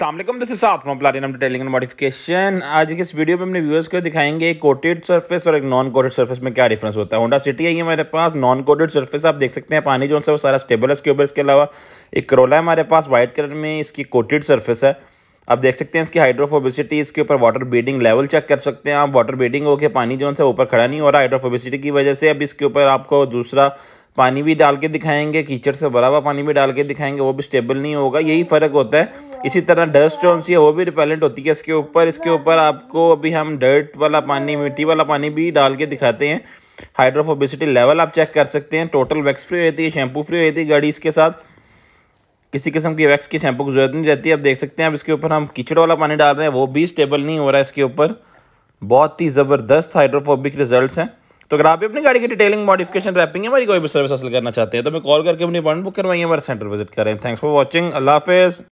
Aslam this is from platinum detailing and modification आज की इस वीडियो में हमने व्यूअर्स को दिखाएंगे एक कोटेड सरफेस और एक नॉन कोटेड सरफेस में क्या डिफरेंस होता है होंडा सिटी है ये हमारे पास नॉन कोटेड सरफेस आप देख सकते हैं पानी जो है वो सारा स्टेबल है इसके ऊपर इसके अलावा एक करोला है हमारे पास वाइट कलर में इसकी कोटेड सर्फेस है आप देख सकते हैं इसकी हाइड्रोफोबिसिटी इसके ऊपर वाटर बीडिंग लेवल चेक कर सकते हैं आप वाटर बीडिंग होकर पानी जो है ऊपर खड़ा नहीं हो रहा हाइड्रोफोबिसिटी की वजह से अब इसके ऊपर आपको दूसरा पानी भी डाल के दिखाएंगे कीचड़ से भरा हुआ पानी भी डाल के दिखाएंगे वो भी स्टेबल नहीं होगा यही फ़र्क होता है इसी तरह डस्ट जो सी है वो भी रिपेलेंट होती है इसके ऊपर इसके ऊपर आपको अभी हम डर्ट वाला पानी मिट्टी वाला पानी भी डाल के दिखाते हैं हाइड्रोफोबिसिटी लेवल आप चेक कर सकते हैं टोटल वैक्स फ्री होती है शैम्पू फ्री होती है गाड़ी इसके साथ किसी किस्म की वैक्स की शैम्पू की जरूरत नहीं रहती आप देख सकते हैं अब इसके ऊपर हम कीचड़ वाला पानी डाल रहे हैं वो भी स्टेबल नहीं हो रहा है इसके ऊपर बहुत ही ज़बरदस्त हाइड्रोफोबिक रिजल्ट हैं तो अगर आप भी अपनी गाड़ी की डिटेलिंग मॉडिफिकेशन रैपिंग है हमारी कोई भी सर्विस हासिल करना चाहते हैं तो मैं कॉल करके अपनी अपॉइंट बुक करवाइए हमारे सेंटर विजिट करें थैंक्स फॉर वॉचिंग अल्लाह हाफिज़